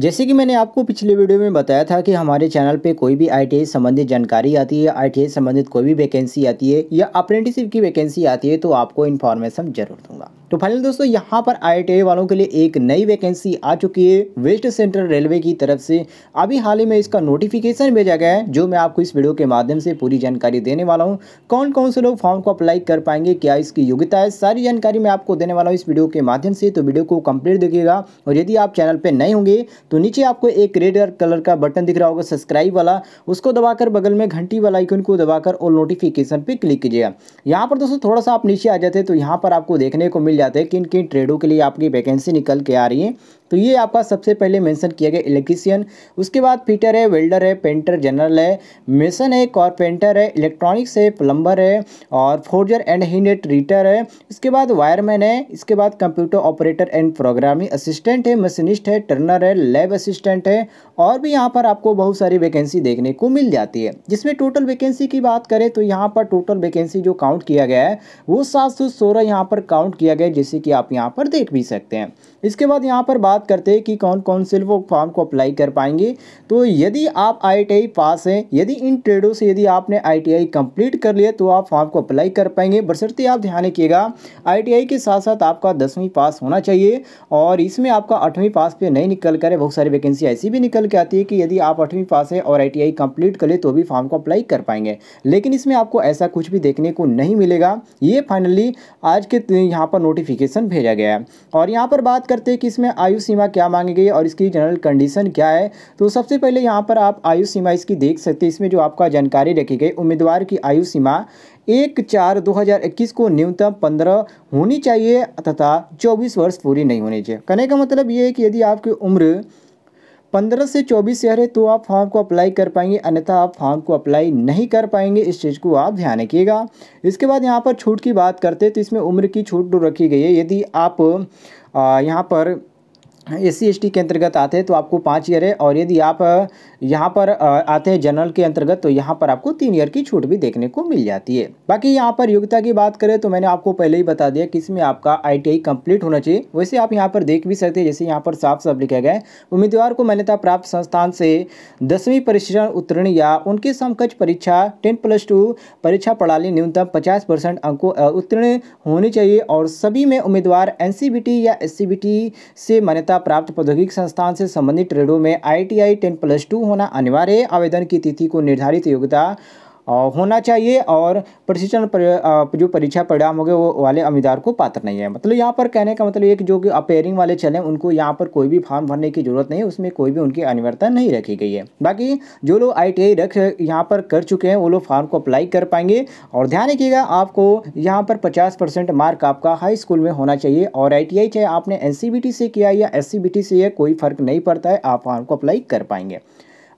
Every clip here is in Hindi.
जैसे कि मैंने आपको पिछले वीडियो में बताया था कि हमारे चैनल पे कोई भी आई संबंधित जानकारी आती है आई संबंधित कोई भी वैकेंसी आती है या अप्रेंटिसिप की वैकेंसी आती है तो आपको इन्फॉर्मेशन जरूर दूंगा तो फाइनल दोस्तों यहाँ पर आई वालों के लिए एक नई वैकेंसी आ चुकी है वेस्ट सेंट्रल रेलवे की तरफ से अभी हाल ही में इसका नोटिफिकेशन भेजा गया है जो मैं आपको इस वीडियो के माध्यम से पूरी जानकारी देने वाला हूँ कौन कौन से लोग फॉर्म को अप्लाई कर पाएंगे क्या इसकी योग्यता है सारी जानकारी मैं आपको देने वाला हूँ इस वीडियो के माध्यम से तो वीडियो को कंप्लीट देखिएगा और यदि आप चैनल पर नए होंगे तो नीचे आपको एक रेड कलर का बटन दिख रहा होगा सब्सक्राइब वाला उसको दबाकर बगल में घंटी वाला आइकन को दबाकर और नोटिफिकेशन पर क्लिक कीजिएगा यहाँ पर दोस्तों थोड़ा सा आप नीचे आ जाते तो यहाँ पर आपको देखने को मिल जाते हैं किन किन ट्रेडों के लिए आपकी वैकेंसी निकल के आ रही है तो ये आपका सबसे पहले मेंशन किया गया इलेक्ट्रीशियन उसके बाद फिटर है वेल्डर है पेंटर जनरल है मेसन है कॉरपेंटर है इलेक्ट्रॉनिक्स है प्लम्बर है और फोर्जर एंड हिंडेट रीटर है इसके बाद वायरमैन है इसके बाद computer operator and programming assistant है मशीनिस्ट है टर्नर है लैब असिस्टेंट है और भी यहाँ पर आपको बहुत सारी वैकेंसी देखने को मिल जाती है जिसमें टोटल वैकेंसी की बात करें तो यहाँ पर टोटल वैकेंसी जो काउंट किया गया है वो सात सौ सोलह यहाँ पर काउंट किया गया है जैसे कि आप यहाँ पर देख भी सकते हैं इसके बाद यहाँ पर बात बात करते हैं कि कौन कौन से वो फॉर्म को अप्लाई कर पाएंगे तो यदि आप आई पास हैं यदि इन ट्रेडों से यदि आपने आई कंप्लीट कर लिया तो आप फॉर्म को अप्लाई कर पाएंगे बशर्ते आप ध्यान रखिएगा आई के साथ साथ आपका दसवीं पास होना चाहिए और इसमें आपका आठवीं पास पे नहीं निकल कर बहुत सारी वैकेंसी ऐसी भी निकल के आती है कि यदि आप आठवीं पास है और आई कंप्लीट कर ले तो भी फॉर्म को अप्लाई कर पाएंगे लेकिन इसमें आपको ऐसा कुछ भी देखने को नहीं मिलेगा ये फाइनली आज के यहाँ पर नोटिफिकेशन भेजा गया है और यहाँ पर बात करते हैं कि इसमें आयुष सीमा क्या मांगी गई और इसकी जनरल कंडीशन क्या है तो सबसे पहले यहाँ पर आप आयु सीमा इसकी देख सकते हैं इसमें जो आपका जानकारी रखी गई उम्मीदवार की आयु सीमा एक चार दो हज़ार इक्कीस को न्यूनतम पंद्रह होनी चाहिए तथा चौबीस वर्ष पूरी नहीं होनी चाहिए कहने का मतलब ये है कि यदि आपकी उम्र पंद्रह से चौबीस ईयर है तो आप फॉर्म को अप्लाई कर पाएंगे अन्यथा आप फॉर्म को अप्लाई नहीं कर पाएंगे इस चीज़ को आप ध्यान रखिएगा इसके बाद यहाँ पर छूट की बात करते हैं तो इसमें उम्र की छूट रखी गई है यदि आप यहाँ पर एस सी के अंतर्गत आते हैं तो आपको पाँच ईयर है और यदि आप यहाँ पर आते हैं जनरल के अंतर्गत तो यहाँ पर आपको तीन ईयर की छूट भी देखने को मिल जाती है बाकी यहाँ पर योग्यता की बात करें तो मैंने आपको पहले ही बता दिया कि इसमें आपका आईटीआई कंप्लीट होना चाहिए वैसे आप यहाँ पर देख भी सकते हैं जैसे यहाँ पर साफ साफ लिखा गया है उम्मीदवार को मान्यता प्राप्त संस्थान से दसवीं परीक्षा उत्तीर्ण या उनके समकक्ष परीक्षा टेन प्लस टू परीक्षा प्रणाली न्यूनतम पचास परसेंट अंकों उत्तीर्ण होनी चाहिए और सभी में उम्मीदवार एन या एस से मान्यता मान्यता प्राप्त प्रौद्योगिक संस्थान से संबंधित ट्रेडों में I T I ten plus two होना अनिवार्य है आवेदन की तिथि को निर्धारित योग्यता होना चाहिए और प्रशिक्षण जो परीक्षा परिणाम हो गए वो वाले उम्मीदवार को पात्र नहीं है मतलब यहाँ पर कहने का मतलब ये कि जो कि अपेयरिंग वाले चले उनको यहाँ पर कोई भी फॉर्म भरने की जरूरत नहीं है उसमें कोई भी उनकी अनिवार्यता नहीं रखी गई है बाकी जो लोग आई टी रख यहाँ पर कर चुके हैं वो लोग फॉर्म को अप्लाई कर पाएंगे और ध्यान रखिएगा आपको यहाँ पर पचास मार्क आपका हाई स्कूल में होना चाहिए और आई चाहे आपने एन से किया या एस से है कोई फर्क नहीं पड़ता है आप फॉर्म को अप्लाई कर पाएंगे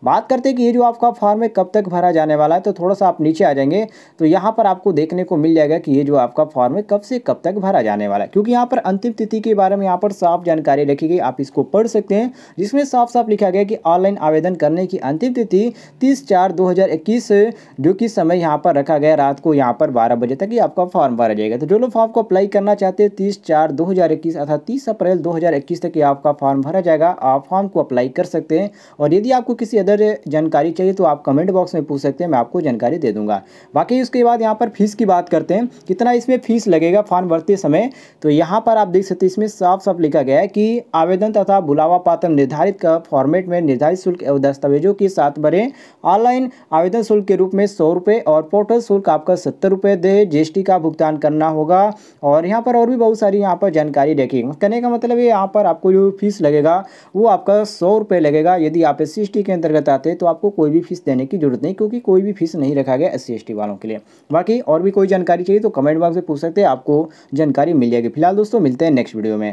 बात करते हैं कि ये जो आपका फॉर्म है कब तक भरा जाने वाला है तो थोड़ा सा आप नीचे आ जाएंगे तो यहाँ पर आपको देखने को मिल जाएगा कि ये जो आपका फॉर्म है कब से कब तक भरा जाने वाला है क्योंकि यहाँ पर अंतिम तिथि के बारे में यहाँ पर साफ जानकारी रखी गई आप इसको पढ़ सकते हैं जिसमें साफ साफ लिखा गया कि ऑनलाइन आवेदन करने की अंतिम तिथि तीस चार दो जो कि समय यहाँ पर रखा गया रात को यहाँ पर बारह बजे तक ये आपका फॉर्म भरा जाएगा तो जो लोग फॉर्म को अप्लाई करना चाहते हैं तीस चार दो अर्थात तीस अप्रैल दो तक ये आपका फॉर्म भरा जाएगा आप फॉर्म को अप्लाई कर सकते हैं और यदि आपको किसी अदर फर्दर जानकारी चाहिए तो आप कमेंट बॉक्स में पूछ सकते हैं मैं आपको जानकारी दे दूंगा बाकी उसके बाद यहाँ पर फीस की बात करते हैं कितना इसमें फीस लगेगा फॉर्म भरते समय तो यहाँ पर आप देख सकते हैं इसमें साफ साफ लिखा गया है कि आवेदन तथा बुलावा पात्र निर्धारित का फॉर्मेट में निर्धारित शुल्क एवं दस्तावेजों के साथ भरें ऑनलाइन आवेदन शुल्क के रूप में सौ और पोर्टल शुल्क आपका सत्तर रुपये दे जी का भुगतान करना होगा और यहाँ पर और भी बहुत सारी यहाँ पर जानकारी देखी कहने का मतलब ये यहाँ पर आपको जो फीस लगेगा वो आपका सौ लगेगा यदि आप एस के अंतर्गत अंतर्गत आते हैं तो आपको कोई भी फीस देने की जरूरत नहीं क्योंकि कोई भी फीस नहीं रखा गया एस सी वालों के लिए बाकी और भी कोई जानकारी चाहिए तो कमेंट बॉक्स में पूछ सकते हैं आपको जानकारी मिल जाएगी फिलहाल दोस्तों मिलते हैं नेक्स्ट वीडियो में